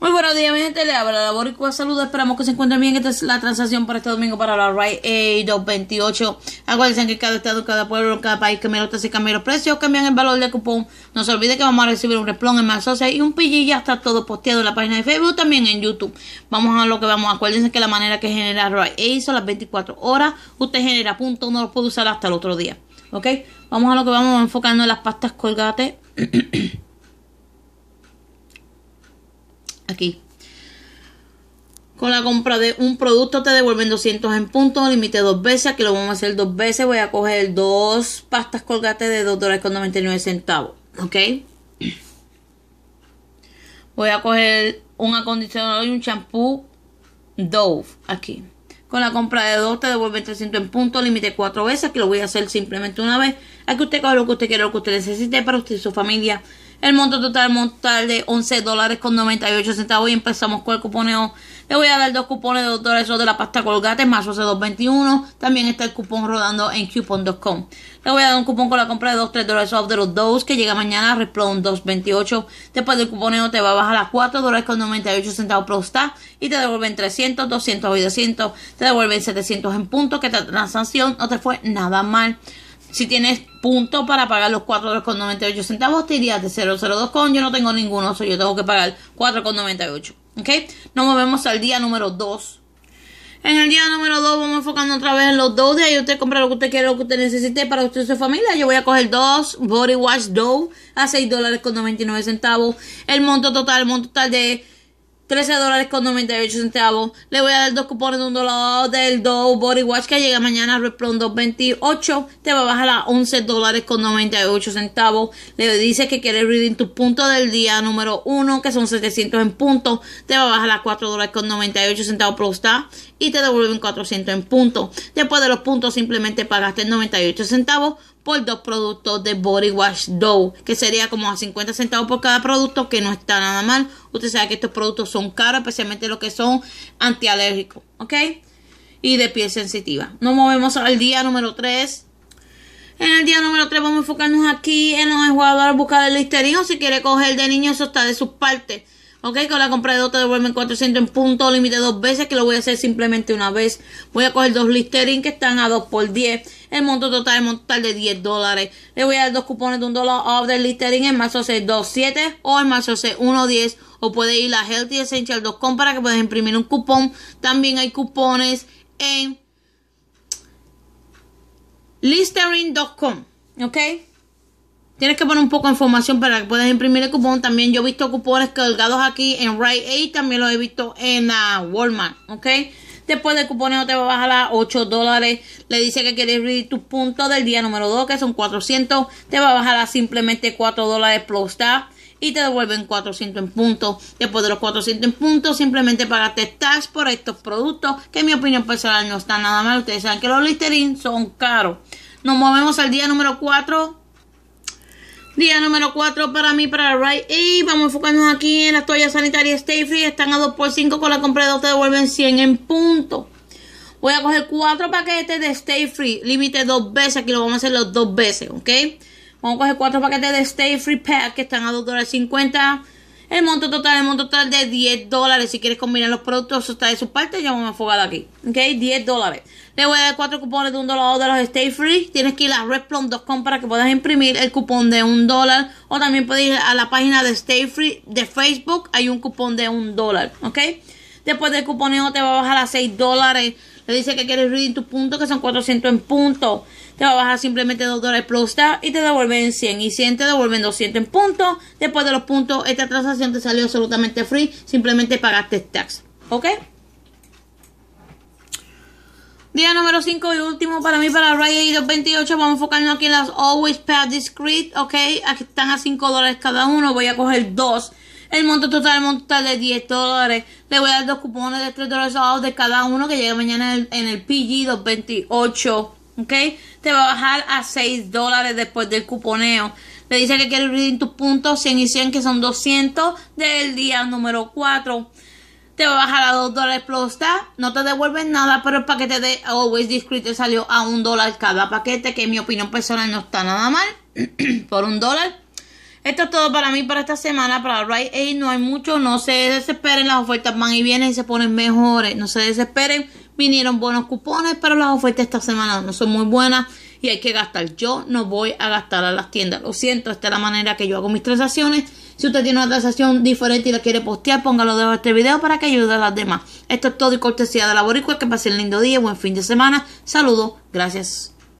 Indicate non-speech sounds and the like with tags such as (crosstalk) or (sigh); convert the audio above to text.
Muy buenos días, mi gente. Le habla la Boricua saludos, Esperamos que se encuentren bien. Esta es la transacción para este domingo para la RAI a 228. Acuérdense que cada estado, cada pueblo, cada país que merece se cambian los precios, cambian el valor del cupón. No se olvide que vamos a recibir un replón en más social y un pillillo ya está todo posteado en la página de Facebook, también en YouTube. Vamos a lo que vamos. Acuérdense que la manera que genera RAI A son las 24 horas. Usted genera punto, no lo puede usar hasta el otro día. ¿Ok? Vamos a lo que vamos enfocando en las pastas colgate. (clears throat) Aquí. Con la compra de un producto te devuelven 200 en puntos, límite dos veces, aquí lo vamos a hacer dos veces, voy a coger dos pastas colgate de 2 dólares con 99 centavos, ¿ok? Voy a coger un acondicionador y un champú Dove, aquí. Con la compra de dos te devuelven 300 en puntos, límite cuatro veces, aquí lo voy a hacer simplemente una vez. Aquí usted coge lo que usted quiere lo que usted necesite para usted y su familia. El monto total montal de 11 dólares con 98 centavos. Y empezamos con el cuponeo. Le voy a dar dos cupones de 2 dólares de la pasta Colgate, más 221. También está el cupón rodando en coupon.com. Le voy a dar un cupón con la compra de 2, 3 dólares off de los dos que llega mañana a Resplon 228. Después del cuponeo te va a bajar a $4.98. dólares centavos y te devuelven 300, 200 y 200. Te devuelven 700 en puntos que la sanción no te fue nada mal. Si tienes puntos para pagar los 4,98 centavos, te irías de 002 con. Yo no tengo ninguno, soy yo tengo que pagar 4,98. ¿Ok? Nos movemos al día número 2. En el día número 2 vamos enfocando otra vez en los dos de ahí usted compra lo que usted quiere, lo que usted necesite para usted y su familia. Yo voy a coger dos Body Wash Dough a 6 dólares con 99 centavos. El monto total, el monto total de 13 dólares con 98 centavos. Le voy a dar dos cupones de un dólar del Dow Body Watch que llega mañana Repron 228. Te va a bajar a 11 dólares con 98 centavos. Le dice que quiere reading tu punto del día número 1, que son 700 en puntos. Te va a bajar a 4 dólares con 98 centavos Pro y te devuelven 400 en puntos. Después de los puntos simplemente pagaste 98 centavos por dos productos de Body Wash Dough, que sería como a 50 centavos por cada producto, que no está nada mal. Usted sabe que estos productos son caros, especialmente los que son antialérgicos, ¿ok? Y de piel sensitiva. Nos movemos al día número 3. En el día número 3 vamos a enfocarnos aquí en los jugadores buscar el listerino. Si quiere coger de niño, eso está de sus partes. Ok, con la compra de dos te devuelven 400 en punto límite dos veces, que lo voy a hacer simplemente una vez. Voy a coger dos Listerine que están a 2 x 10. El monto total, es de 10 dólares. Le voy a dar dos cupones de un dólar off del Listerine en marzo C27 o en marzo C110. O puede ir a Healthy Essential para que puedes imprimir un cupón. También hay cupones en Listerine.com. ¿Ok? Tienes que poner un poco de información para que puedas imprimir el cupón. También yo he visto cupones colgados aquí en Rite Aid. También los he visto en ah, Walmart. ¿Ok? Después del no te va a bajar a 8 dólares. Le dice que quieres abrir tus puntos del día número 2, que son 400. Te va a bajar a simplemente 4 dólares plus tax. Y te devuelven 400 en puntos. Después de los 400 en puntos, simplemente pagaste tax por estos productos. Que en mi opinión personal no está nada mal. Ustedes saben que los Listerine son caros. Nos movemos al día número 4 Día número 4 para mí, para Right Y vamos a enfocarnos aquí en las toallas sanitarias Stay Free. Están a 2x5 con la compra de 2 te devuelven 100 en punto. Voy a coger 4 paquetes de Stay Free. Límite 2 veces. Aquí lo vamos a hacer los 2 veces, ¿ok? Vamos a coger 4 paquetes de Stay Free Pack que están a $2.50. dólares el monto total, el monto total de 10 dólares. Si quieres combinar los productos, eso está de su parte. Ya me enfocado aquí. ¿Ok? 10 dólares. Le voy a dar cuatro cupones de un dólar de los Stay Free. Tienes que ir a redplum.com para que puedas imprimir el cupón de un dólar. O también puedes ir a la página de Stay Free de Facebook. Hay un cupón de un dólar. ¿Ok? Después del cuponeo te va a bajar a 6 dólares. Le dice que quieres reading tus puntos, que son 400 en puntos. Te va a bajar simplemente 2 dólares plus tax. y te devuelven 100. Y 100 te devuelven 200 en puntos. Después de los puntos, esta transacción te salió absolutamente free. Simplemente pagaste tax. ¿Ok? Día número 5 y último para mí, para Ray 228. Vamos a enfocarnos aquí en las Always Pad Discrete, ¿ok? Aquí están a 5 dólares cada uno. Voy a coger 2. El monto total, el de 10 dólares. Le voy a dar dos cupones de 3 dólares de cada uno que llegue mañana en el, PG 228. ¿Ok? Te va a bajar a 6 dólares después del cuponeo. Le dice que quiere redeem tus puntos 100 y 100 que son 200 del día número 4 te va a bajar a 2 dólares plus no te devuelven nada, pero el paquete de Always Discreet te salió a 1 dólar cada paquete, que en mi opinión personal no está nada mal, (clears throat) por 1 dólar. Esto es todo para mí para esta semana. Para Right Aid no hay mucho. No se desesperen. Las ofertas van y vienen y se ponen mejores. No se desesperen. Vinieron buenos cupones, pero las ofertas esta semana no son muy buenas y hay que gastar. Yo no voy a gastar a las tiendas. Lo siento, esta es la manera que yo hago mis transacciones. Si usted tiene una transacción diferente y la quiere postear, póngalo debajo de este video para que ayude a las demás. Esto es todo y cortesía de la Boricua. Que pase un lindo día, buen fin de semana. Saludos, gracias.